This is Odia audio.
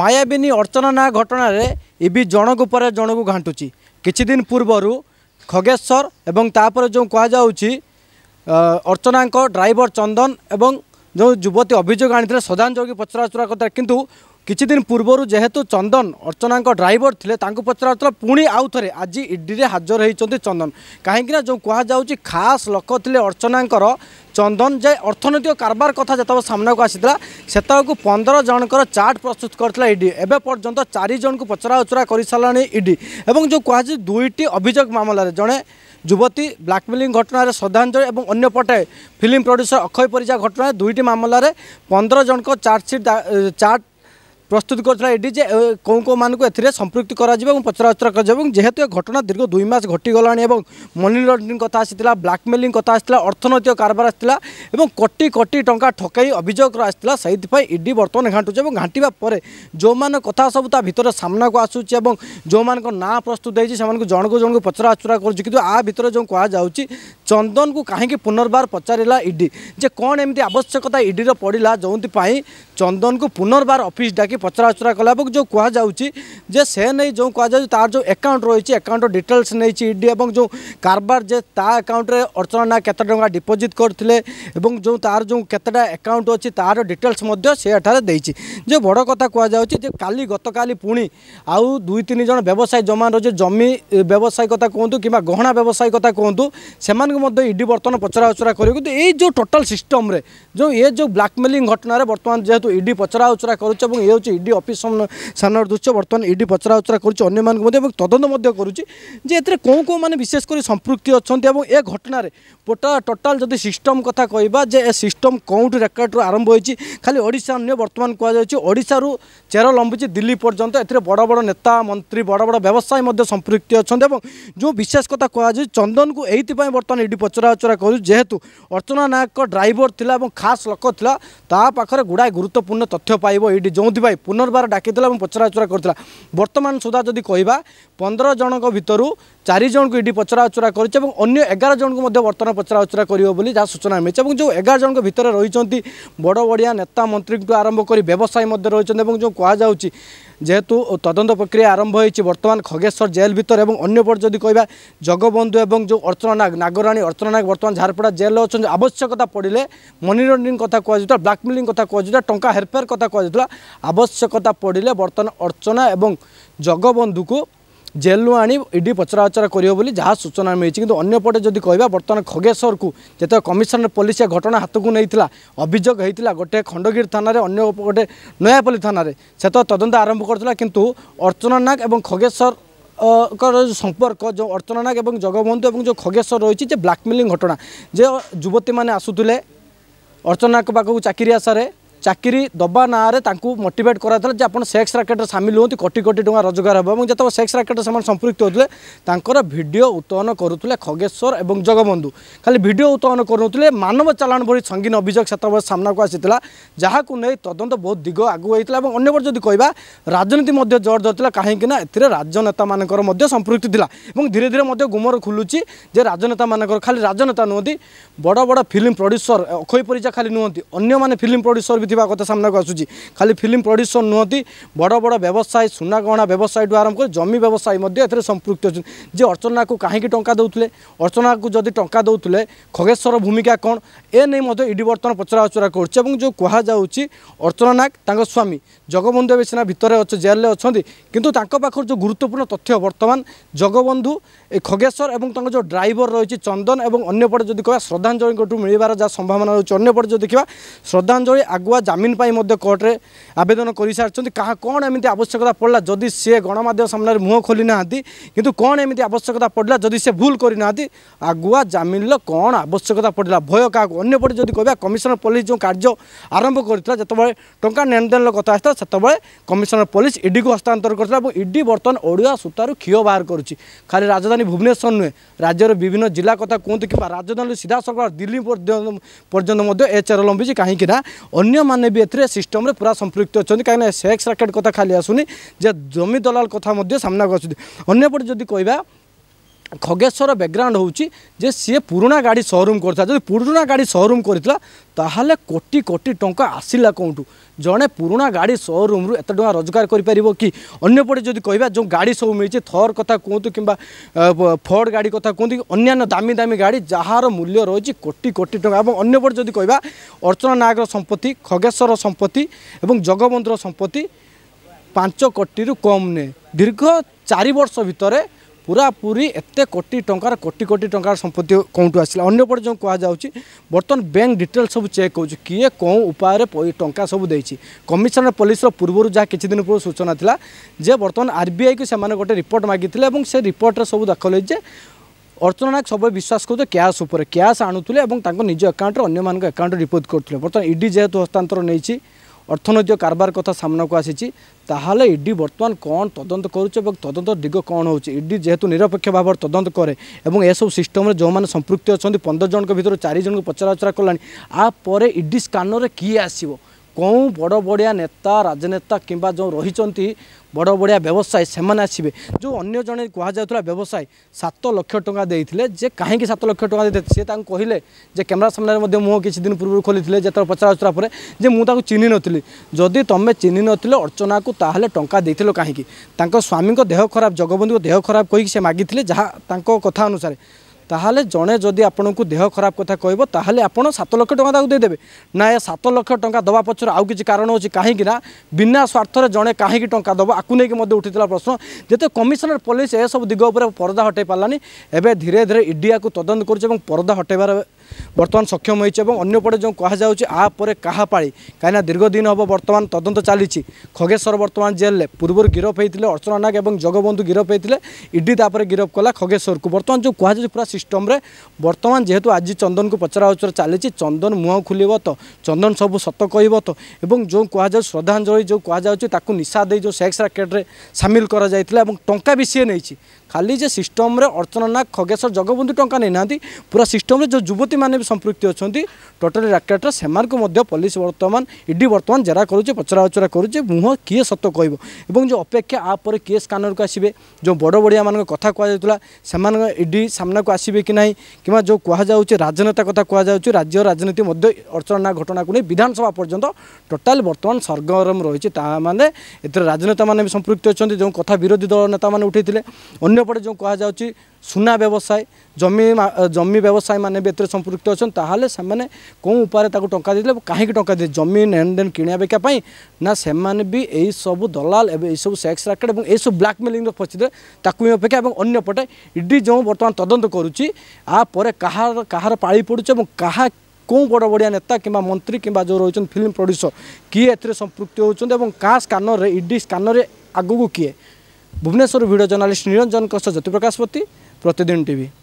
ମାୟାବିନୀ ଅର୍ଚ୍ଚନା ନାଁ ଘଟଣାରେ ଏବେ ଜଣକୁ ପରେ ଜଣକୁ ଘାଣ୍ଟୁଛି କିଛିଦିନ ପୂର୍ବରୁ ଖଗେଶ୍ୱର ଏବଂ ତାପରେ ଯେଉଁ କୁହାଯାଉଛି ଅର୍ଚ୍ଚନାଙ୍କ ଡ୍ରାଇଭର ଚନ୍ଦନ ଏବଂ ଯେଉଁ ଯୁବତୀ ଅଭିଯୋଗ ଆଣିଥିଲେ ଶ୍ରଦ୍ଧାଞ୍ଜଳି ପଚରାଚୁରା କରିଥିଲେ କିନ୍ତୁ কিছুদিন পূর্বরু যেহেতু চন্দন অর্চনাঙ্ক ড্রাইভর লে তা পচরা পুঁ আউথরে আজ ইডিরে হাজর হয়েছেন চন্দন কিনা যে কুহযাচ্ছে খাস লোক লে অর্চনাঙ্কর চন্দন যে অর্থনৈতিক কারবার কথা যেত সামনাকু আসিলা সেতু পনেরো জনকর চার্ট প্রস্তুত করে ইডি এবে পর্যন্ত চারিজন পচরা উচরা করে সারা ইডি এবং যে কুহযাচ্ছে দুইটি অভিযোগ মামলার জনে যুবতী ব্ল্যাকমেলিং ঘটনার শ্রদ্ধাঞ্জলি এবং অন্য পটে ফিল্ম প্রড্যুসর অক্ষয় পরিজা ঘটনায় দুইটি মামলার পনেরো জনক চার্জসিট চার্ট প্রস্তুত করেছিল এডি যে কেউ কেউ মানুষ এতে সম্পৃক্ত করা এবং পচরাউচরা করা এবং যেহেতু এ ঘটনা দীর্ঘ দুই মাস ঘটিগলা এবং মনি লন্ডরিং কথা আসছিল ব্ল্যাকমেলিং কথা আসছিল অর্থনৈতিক কারবার আসছিল এবং কোটি কোটি টঙ্কা ঠকাই অভিযোগ আসছিল সেইপাই ইডি বর্তমানে ঘাঁটুছে এবং ঘাঁটিবা পরে যে কথা সব তা ভিতরে সামনাকু আসুছে এবং যে না প্রস্তুত হয়েছে সে জনক জনক পচরাউচরা করছে কিন্তু আ ভিতরে যে কুযাচ্ছে চন্দন কু কী পুনর্বার পচারা ইডি যে কম এমনি আবশ্যকতা ইডির পড়া যেপাই চন্দন কু পুনর্বার অফিস ডাকি পচরাউচরা কলা এবং যে কুযাচ্ছে যে সে নেই যে কুযাচ্ছে তার যে একাউন্ট রয়েছে একাউন্টর ডিটেলস নেইছি ইডি এবং যে কারবার যে তা একাউন্টরে অর্চনা না কত টাকা ডিপোজিট করলে এবং যে তার যে কতটা একাউন্ট অছি তার ডিটেলস সে এখানে দিয়েছি যে বড় কথা কুযাচ্ছে যে কালি গতকালি পুঁ আউ দুই তিন জন ব্যবসায়ী জমার যে জমি ব্যবসায়ী কথা কুহতু কিংবা গহনা ব্যবসায়ী কথা কুহতু সে ইডি বর্তমান পচরাউচরা করে কিন্তু এই যে টোটাল সিষ্টমরে যে এ যে ব্ল্যাকমেলিং ঘটনার বর্তমান যেহেতু ইডি পচরাউচরা করছে এবং ইয়ে হচ্ছে ଇଡି ଅଫିସ ସାମ୍ନାରେ ଦୃଶ୍ୟ ବର୍ତ୍ତମାନ ଇଡି ପଚରା ଉଚରା କରୁଛି ଅନ୍ୟମାନଙ୍କୁ ମଧ୍ୟ ଏବଂ ତଦନ୍ତ ମଧ୍ୟ କରୁଛି ଯେ ଏଥିରେ କେଉଁ କେଉଁ ମାନେ ବିଶେଷ କରି ସମ୍ପୃକ୍ତି ଅଛନ୍ତି ଏବଂ ଏ ଘଟଣାରେ ଟୋଟାଲ ଟୋଟାଲ ଯଦି ସିଷ୍ଟମ କଥା କହିବା ଯେ ଏ ସିଷ୍ଟମ କେଉଁଠି ରେକର୍ଡ଼ରୁ ଆରମ୍ଭ ହୋଇଛି ଖାଲି ଓଡ଼ିଶା ନୁହେଁ ବର୍ତ୍ତମାନ କୁହାଯାଉଛି ଓଡ଼ିଶାରୁ ଚେର ଲମ୍ବୁଛି ଦିଲ୍ଲୀ ପର୍ଯ୍ୟନ୍ତ ଏଥିରେ ବଡ଼ ବଡ଼ ନେତା ମନ୍ତ୍ରୀ ବଡ଼ ବଡ଼ ବ୍ୟବସାୟୀ ମଧ୍ୟ ସମ୍ପୃକ୍ତି ଅଛନ୍ତି ଏବଂ ଯେଉଁ ବିଶେଷ କଥା କୁହାଯାଉଛି ଚନ୍ଦନକୁ ଏଇଥିପାଇଁ ବର୍ତ୍ତମାନ ଇଡି ପଚରା ଉଚରା କରୁଛି ଯେହେତୁ ଅର୍ଚ୍ଚନା ନାୟକଙ୍କ ଡ୍ରାଇଭର ଥିଲା ଏବଂ ଖାସ୍ ଲୋକ ଥିଲା ତା ପାଖରେ ଗୁଡ଼ାଏ ଗୁରୁତ୍ୱପୂର୍ଣ୍ଣ ତଥ୍ୟ ପାଇବ ଇଡି ଯେଉଁଥିପାଇଁ ପୁନର୍ବାର ଡାକିଥିଲା ଏବଂ ପଚରାଉଚରା କରିଥିଲା ବର୍ତ୍ତମାନ ସୁଦ୍ଧା ଯଦି କହିବା ପନ୍ଦର ଜଣଙ୍କ ଭିତରୁ ଚାରି ଜଣଙ୍କୁ ଇଡ଼ି ପଚରାଉଚରା କରିଛି ଏବଂ ଅନ୍ୟ ଏଗାର ଜଣଙ୍କୁ ମଧ୍ୟ ବର୍ତ୍ତମାନ ପଚରାଉଚରା କରିବ ବୋଲି ଯାହା ସୂଚନା ମିଳିଛି ଏବଂ ଯେଉଁ ଏଗାର ଜଣଙ୍କ ଭିତରେ ରହିଛନ୍ତି ବଡ଼ ବଡ଼ିଆ ନେତା ମନ୍ତ୍ରୀଙ୍କୁ ଆରମ୍ଭ କରି ବ୍ୟବସାୟୀ ମଧ୍ୟ ରହିଛନ୍ତି ଏବଂ ଯେଉଁ କୁହାଯାଉଛି ଯେହେତୁ ତଦନ୍ତ ପ୍ରକ୍ରିୟା ଆରମ୍ଭ ହୋଇଛି ବର୍ତ୍ତମାନ ଖଗେଶ୍ୱର ଜେଲ୍ ଭିତରେ ଏବଂ ଅନ୍ୟପଟେ ଯଦି କହିବା ଜଗବନ୍ଧୁ ଏବଂ ଯେଉଁ ଅର୍ଚ୍ଚନା ନାଗ ନାଗରାଣୀ ଅର୍ଚ୍ଚନା ନାଗ ବର୍ତ୍ତମାନ ଝାରପଡ଼ା ଜେଲ୍ରେ ଅଛନ୍ତି ଆବଶ୍ୟକତା ପଡ଼ିଲେ ମନି ଲଣ୍ଡରିଂ କଥା କୁହାଯାଉଥିଲା ବ୍ଲାକ୍ମେଲିଂ କଥା କୁହାଯାଉଥିଲା ଟଙ୍କା ହେରଫେର କଥା କୁହାଯାଉଥିଲା ଆବଶ୍ୟକତା ପଡ଼ିଲେ ବର୍ତ୍ତମାନ ଅର୍ଚ୍ଚନା ଏବଂ ଜଗବନ୍ଧୁକୁ ଜେଲ୍ରୁ ଆଣି ଇଡି ପଚରାଉଚରା କରିବ ବୋଲି ଯାହା ସୂଚନା ମିଳିଛି କିନ୍ତୁ ଅନ୍ୟପଟେ ଯଦି କହିବା ବର୍ତ୍ତମାନ ଖଗେଶ୍ୱରକୁ ଯେତେବେଳେ କମିଶନର ପୋଲିସ ଏ ଘଟଣା ହାତକୁ ନେଇଥିଲା ଅଭିଯୋଗ ହେଇଥିଲା ଗୋଟେ ଖଣ୍ଡଗିରି ଥାନାରେ ଅନ୍ୟ ଗୋଟେ ନୟାପଲ୍ଲୀ ଥାନାରେ ସେତେବେଳେ ତଦନ୍ତ ଆରମ୍ଭ କରିଥିଲା କିନ୍ତୁ ଅର୍ଚ୍ଚନା ନାଗ ଏବଂ ଖଗେଶ୍ୱର ଙ୍କର ସମ୍ପର୍କ ଯେଉଁ ଅର୍ଚ୍ଚନା ନାଗ ଏବଂ ଜଗବନ୍ଧୁ ଏବଂ ଯେଉଁ ଖଗେଶ୍ୱର ରହିଛି ଯେ ବ୍ଲାକମେଲିଂ ଘଟଣା ଯେ ଯୁବତୀମାନେ ଆସୁଥିଲେ ଅର୍ଚ୍ଚନାଙ୍କ ପାଖକୁ ଚାକିରି ଆଶାରେ ଚାକିରି ଦେବା ନାଁରେ ତାଙ୍କୁ ମୋଟିଭେଟ୍ କରାଯାଇଥିଲା ଯେ ଆପଣ ସେକ୍ସ ରାକେଟ୍ରେ ସାମିଲ ହୁଅନ୍ତି କୋଟି କୋଟି ଟଙ୍କା ରୋଜଗାର ହେବ ଏବଂ ଯେତେବେଳେ ସେକ୍ସ ରାକେଟ୍ରେ ସେମାନେ ସମ୍ପୃକ୍ତ ହେଉଥିଲେ ତାଙ୍କର ଭିଡ଼ିଓ ଉତ୍ତୋଳନ କରୁଥିଲେ ଖଗେଶ୍ୱର ଏବଂ ଜଗବନ୍ଧୁ ଖାଲି ଭିଡ଼ିଓ ଉତ୍ତୋଳନ କରୁନଥିଲେ ମାନବ ଚାଲାଣ ଭଳି ସଙ୍ଗୀନ ଅଭିଯୋଗ ସେତେବେଳେ ସାମ୍ନାକୁ ଆସିଥିଲା ଯାହାକୁ ନେଇ ତଦନ୍ତ ବହୁତ ଦିଗ ଆଗକୁ ହୋଇଥିଲା ଏବଂ ଅନ୍ୟପଟେ ଯଦି କହିବା ରାଜନୀତି ମଧ୍ୟ ଜୋର ଧରିଥିଲା କାହିଁକିନା ଏଥିରେ ରାଜନେତାମାନଙ୍କର ମଧ୍ୟ ସମ୍ପୃକ୍ତି ଥିଲା ଏବଂ ଧୀରେ ଧୀରେ ମଧ୍ୟ ଗୁମର ଖୋଲୁଛି ଯେ ରାଜନେତାମାନଙ୍କର ଖାଲି ରାଜନେତା ନୁହଁନ୍ତି ବଡ଼ ବଡ଼ ଫିଲ୍ମ ପ୍ରଡ଼୍ୟୁସର ଅକ୍ଷୟ ପରିଜା ଖାଲି ନୁହଁନ୍ତି ଅନ୍ୟମାନେ ଫିଲ୍ମ ପ୍ରଡ଼୍ୟୁସର ବି ଥିବା କଥା ସାମ୍ନାକୁ ଆସୁଛି ଖାଲି ଫିଲ୍ମ ପ୍ରଡ୍ୟୁସର ନୁହଁନ୍ତି ବଡ଼ ବଡ଼ ବ୍ୟବସାୟୀ ସୁନାଗହଣା ବ୍ୟବସାୟୀଠୁ ଆରମ୍ଭ କରି ଜମି ବ୍ୟବସାୟୀ ମଧ୍ୟ ଏଥିରେ ସମ୍ପୃକ୍ତ ଅଛନ୍ତି ଯେ ଅର୍ଚ୍ଚନାକୁ କାହିଁକି ଟଙ୍କା ଦେଉଥିଲେ ଅର୍ଚ୍ଚନାକୁ ଯଦି ଟଙ୍କା ଦେଉଥିଲେ ଖଗେଶ୍ୱର ଭୂମିକା କ'ଣ ଏ ନେଇ ମଧ୍ୟ ଇଡି ବର୍ତ୍ତମାନ ପଚରାଉଚରା କରୁଛି ଏବଂ ଯେଉଁ କୁହାଯାଉଛି ଅର୍ଚ୍ଚନା ନାୟକ ତାଙ୍କ ସ୍ୱାମୀ ଜଗବନ୍ଧୁ ଏବେ ସିନା ଭିତରେ ଅଛି ଜେଲ୍ରେ ଅଛନ୍ତି କିନ୍ତୁ ତାଙ୍କ ପାଖରୁ ଯେଉଁ ଗୁରୁତ୍ୱପୂର୍ଣ୍ଣ ତଥ୍ୟ ବର୍ତ୍ତମାନ ଜଗବନ୍ଧୁ ଏ ଖଗେଶ୍ୱର ଏବଂ ତାଙ୍କ ଯେଉଁ ଡ୍ରାଇଭର ରହିଛି ଚନ୍ଦନ ଏବଂ ଅନ୍ୟପଟେ ଯଦି କହିବା ଶ୍ରଦ୍ଧାଞ୍ଜଳିଙ୍କଠୁ ମିଳିବାର ଯାହା ସମ୍ଭାବନା ରହୁଛି ଅନ୍ୟପଟେ ଯଦି ଦେଖିବା ଶ୍ରଦ୍ଧାଞ୍ଜଳି ଆଗୁଆ জামিন পাই কোর্টে আবেদন করে সারি কোণ এমনি আবশ্যকতা পড়া যদি সে গণমাধ্যম সামনে মুহ খোলি না কিন্তু কোণ এমনি আবশ্যকতা পড়া যদি সে ভুল করে না আগুয়া জামিনর কোণ আবশ্যকতা পড়া ভয় কাহু অন্যপটে যদি কবা কমিশনার পুলিশ যে কার্য আরম্ভ করেছিল যেতবে টঙ্কা ନେଣଦେଣର କଥା ଆସିଥିଲା ସେତେବେଳେ କମିଶନର ପୋଲିସ ଇଡିକୁ ହସ୍ତାନ୍ତର କରିଥିଲା ଏବଂ ଇଡି ବର୍ତ୍ତମାନ ଓଡ଼ିଆ ସୂତାରୁ କ୍ଷୀୟ ବାହାର କରୁଛି ଖାଲି ରାଜଧାନୀ ଭୁବନେଶ୍ୱର ନୁହେଁ ରାଜ୍ୟର ବିଭିନ୍ନ ଜିଲ୍ଲା କଥା କୁହନ୍ତୁ କିମ୍ବା ରାଜଧାନୀରୁ ସିଧାସଳଖ ଦିଲ୍ଲୀ ପର୍ଯ୍ୟନ୍ତ ମଧ୍ୟ ଏ ଚେର ଲମ୍ବିଛି କାହିଁକିନା ଅନ୍ୟମାନେ मैंने भी ए सिस्टम पूरा संपृक्त अच्छा कहीं सेक्स राकेट कथा खाली आसुनी जे जमी दलाल कथा सामना कर अन्यपटे जदि कहवा ଖଗେଶ୍ୱର ବ୍ୟାକ୍ଗ୍ରାଉଣ୍ଡ ହେଉଛି ଯେ ସିଏ ପୁରୁଣା ଗାଡ଼ି ସୋରୁମ୍ କରିଥିଲା ଯଦି ପୁରୁଣା ଗାଡ଼ି ସୋରୁମ୍ କରିଥିଲା ତାହେଲେ କୋଟି କୋଟି ଟଙ୍କା ଆସିଲା କେଉଁଠୁ ଜଣେ ପୁରୁଣା ଗାଡ଼ି ସୋରୁମ୍ରୁ ଏତେ ଟଙ୍କା ରୋଜଗାର କରିପାରିବ କି ଅନ୍ୟପଟେ ଯଦି କହିବା ଯେଉଁ ଗାଡ଼ି ସବୁ ମିଳିଛି ଥର୍ କଥା କୁହନ୍ତୁ କିମ୍ବା ଫର୍ଡ ଗାଡ଼ି କଥା କୁହନ୍ତୁ କି ଅନ୍ୟାନ୍ୟ ଦାମୀ ଦାମୀ ଗାଡ଼ି ଯାହାର ମୂଲ୍ୟ ରହିଛି କୋଟି କୋଟି ଟଙ୍କା ଏବଂ ଅନ୍ୟପଟେ ଯଦି କହିବା ଅର୍ଚ୍ଚନା ନାୟକର ସମ୍ପତ୍ତି ଖଗେଶ୍ୱର ସମ୍ପତ୍ତି ଏବଂ ଜଗବନ୍ଧୁର ସମ୍ପତ୍ତି ପାଞ୍ଚ କୋଟିରୁ କମ୍ ନୁହେଁ ଦୀର୍ଘ ଚାରି ବର୍ଷ ଭିତରେ পুরাপুরি এত কোটি টঙ্কার কোটি কোটি টঙ্কার সম্পত্তি কোটু আসলে অন্যপটে যে কুযাচ্ছে বর্তমান ব্যাঙ্ক ডিটেল সব চেক হচ্ছে কি কেউ উপায়ে টঙ্কা সব দিয়েছি কমিশনার পুলিশর পূর্ব যা কিছু দিন পূর্ব সূচনা লা যে বর্তমান আরবিআই কু সে গোটে রিপোর্ট মাগিলে এবং সে রিপোর্টরে সব দাখল হয়েছে যে অর্চনা নায়ক সবাই বিশ্বাস করতে ক্যাশ উপরে ক্যাশ আনুলে এবং তাঁর নিজ একাউন্টে অন্য একাউন্টে ডিপোজিট করলে বর্তমান ইডি যেহেতু হস্তান্তর নিয়েছি ଅର୍ଥନୈତିକ କାରବାର କଥା ସାମ୍ନାକୁ ଆସିଛି ତାହେଲେ ଇଡି ବର୍ତ୍ତମାନ କ'ଣ ତଦନ୍ତ କରୁଛି ଏବଂ ତଦନ୍ତ ଦିଗ କ'ଣ ହେଉଛି ଇଡି ଯେହେତୁ ନିରପେକ୍ଷ ଭାବରେ ତଦନ୍ତ କରେ ଏବଂ ଏସବୁ ସିଷ୍ଟମରେ ଯେଉଁମାନେ ସମ୍ପୃକ୍ତ ଅଛନ୍ତି ପନ୍ଦର ଜଣଙ୍କ ଭିତରୁ ଚାରି ଜଣଙ୍କୁ ପଚରାଉଚରା କଲାଣି ଆ ପରେ ଇଡି ସ୍କାନରରେ କିଏ ଆସିବ କେଉଁ ବଡ଼ ବଡ଼ିଆ ନେତା ରାଜନେତା କିମ୍ବା ଯେଉଁ ରହିଛନ୍ତି ବଡ଼ ବଡ଼ିଆ ବ୍ୟବସାୟ ସେମାନେ ଆସିବେ ଯେଉଁ ଅନ୍ୟ ଜଣେ କୁହାଯାଉଥିଲା ବ୍ୟବସାୟ ସାତ ଲକ୍ଷ ଟଙ୍କା ଦେଇଥିଲେ ଯେ କାହିଁକି ସାତ ଲକ୍ଷ ଟଙ୍କା ଦେଇଥିଲେ ସେ ତାଙ୍କୁ କହିଲେ ଯେ କ୍ୟାମେରା ସାମ୍ନାରେ ମଧ୍ୟ ମୁଁ କିଛି ଦିନ ପୂର୍ବରୁ ଖୋଲିଥିଲେ ଯେତେବେଳେ ପଚରାଉଥିଲା ପରେ ଯେ ମୁଁ ତାକୁ ଚିହ୍ନି ନଥିଲି ଯଦି ତୁମେ ଚିହ୍ନି ନଥିଲେ ଅର୍ଚ୍ଚନାକୁ ତାହେଲେ ଟଙ୍କା ଦେଇଥିଲ କାହିଁକି ତାଙ୍କ ସ୍ୱାମୀଙ୍କ ଦେହ ଖରାପ ଜଗବନ୍ଧୁଙ୍କ ଦେହ ଖରାପ କହିକି ସେ ମାଗିଥିଲେ ଯାହା ତାଙ୍କ କଥା ଅନୁସାରେ তাহলে জনে যদি আপোনক দেহ খারাপ কথা কইব তাহলে আপোন 7 লক্ষ টাকা দাও দেবে না 7 লক্ষ টাকা দবা পচর আৰু কিছ কারণ হচি काही কি না বিনা স্বার্থে জনে काही কি টকা দাও আকু নেকি মতে উঠি তোলা প্রশ্ন যেতে কমিশনার পলিস এ সব দিগ ওপৰে পর্দা হটে পালানি এবে ধীরে ধীরে ইন্ডিয়া ক তদন কৰে আৰু পর্দা হটেবাৰ ବର୍ତ୍ତମାନ ସକ୍ଷମ ହୋଇଛି ଏବଂ ଅନ୍ୟପଟେ ଯେଉଁ କୁହାଯାଉଛି ଆ ପରେ କାହା ପାଳି କାହିଁକିନା ଦୀର୍ଘ ଦିନ ହେବ ବର୍ତ୍ତମାନ ତଦନ୍ତ ଚାଲିଛି ଖଗେଶ୍ୱର ବର୍ତ୍ତମାନ ଜେଲ୍ରେ ପୂର୍ବରୁ ଗିରଫ ହୋଇଥିଲେ ଅର୍ଚ୍ଚନା ନାଗ ଏବଂ ଜଗବନ୍ଧୁ ଗିରଫ ହୋଇଥିଲେ ଇଡି ତାପରେ ଗିରଫ କଲା ଖଗେଶ୍ୱରକୁ ବର୍ତ୍ତମାନ ଯେଉଁ କୁହାଯାଉଛି ପୁରା ସିଷ୍ଟମ୍ରେ ବର୍ତ୍ତମାନ ଯେହେତୁ ଆଜି ଚନ୍ଦନକୁ ପଚରାଉଚର ଚାଲିଛି ଚନ୍ଦନ ମୁହଁ ଖୋଲିବ ତ ଚନ୍ଦନ ସବୁ ସତ କହିବ ତ ଏବଂ ଯେଉଁ କୁହାଯାଉ ଶ୍ରଦ୍ଧାଞ୍ଜଳି ଯେଉଁ କୁହାଯାଉଛି ତାକୁ ନିଶା ଦେଇ ଯେଉଁ ସେକ୍ସ ରାକେଟ୍ରେ ସାମିଲ କରାଯାଇଥିଲା ଏବଂ ଟଙ୍କା ବି ସିଏ ନେଇଛି ଖାଲି ଯେ ସିଷ୍ଟମ୍ରେ ଅର୍ଚ୍ଚନା ନାଗ ଖଗେଶ୍ୱର ଜଗବନ୍ଧୁ ଟଙ୍କା ନେଇନାହାନ୍ତି ପୁରା ସିଷ୍ଟମ୍ରେ ଯେଉଁ ଯୁବତୀ ଯେଉଁମାନେ ବି ସମ୍ପୃକ୍ତି ଅଛନ୍ତି ଟୋଟାଲି ରାକେଟ୍ର ସେମାନଙ୍କୁ ମଧ୍ୟ ପୋଲିସ ବର୍ତ୍ତମାନ ଇଡି ବର୍ତ୍ତମାନ ଜେରା କରୁଛି ପଚରାଉଚରା କରୁଛି ମୁହଁ କିଏ ସତ କହିବ ଏବଂ ଯେଉଁ ଅପେକ୍ଷା ଆ ପରେ କିଏ ସ୍କାନରକୁ ଆସିବେ ଯେଉଁ ବଡ଼ ବଡ଼ିଆମାନଙ୍କ କଥା କୁହାଯାଉଥିଲା ସେମାନଙ୍କ ଇଡି ସାମ୍ନାକୁ ଆସିବେ କି ନାହିଁ କିମ୍ବା ଯେଉଁ କୁହାଯାଉଛି ରାଜନେତା କଥା କୁହାଯାଉଛି ରାଜ୍ୟର ରାଜନୀତି ମଧ୍ୟ ଅର୍ଚ୍ଚନା ଘଟଣାକୁ ନେଇ ବିଧାନସଭା ପର୍ଯ୍ୟନ୍ତ ଟୋଟାଲ ବର୍ତ୍ତମାନ ସରଗରମ ରହିଛି ତାମାନେ ଏଥିରେ ରାଜନେତାମାନେ ବି ସମ୍ପୃକ୍ତି ଅଛନ୍ତି ଯେଉଁ କଥା ବିରୋଧୀ ଦଳ ନେତାମାନେ ଉଠାଇଥିଲେ ଅନ୍ୟପଟେ ଯେଉଁ କୁହାଯାଉଛି ସୁନା ବ୍ୟବସାୟ ଜମି ଜମି ବ୍ୟବସାୟୀମାନେ ବି ଏଥିରେ সম্পৃক্ত অনেক তাহলে সে কেউ উপায়ে তাকে টঙ্কা দিয়ে কাহিকি টঙ্কা দিয়ে জমি নেনদেন কিনা বেকা না সে এইসব দলাল এবং এইসব সেক্স রাকেট এবং এইসব ব্ল্যাকমেলিং ফসিদে তাকে অপেক্ষা এবং অন্যপটে ইডি যে বর্তমান তদন্ত করুচি আপরে কাহার কাহার পাড়ি পড়ুছে এবং কাহা কেউ বড় বড়িয়া নেতা কিংবা মন্ত্রী কিংবা যে রয়েছেন ফিল্ম প্রড্যুসর কি এতে সম্পৃক্ত হচ্ছেন এবং কাহ স্কানরে ইডি স্কানরে আগুক কিয়ে ভুবনেশ্বর ভিডিও জর্নালিষ্ট নিরঞ্জন সহ জ্যোতিপ্রকাশ পতি প্রতিদিন টিভি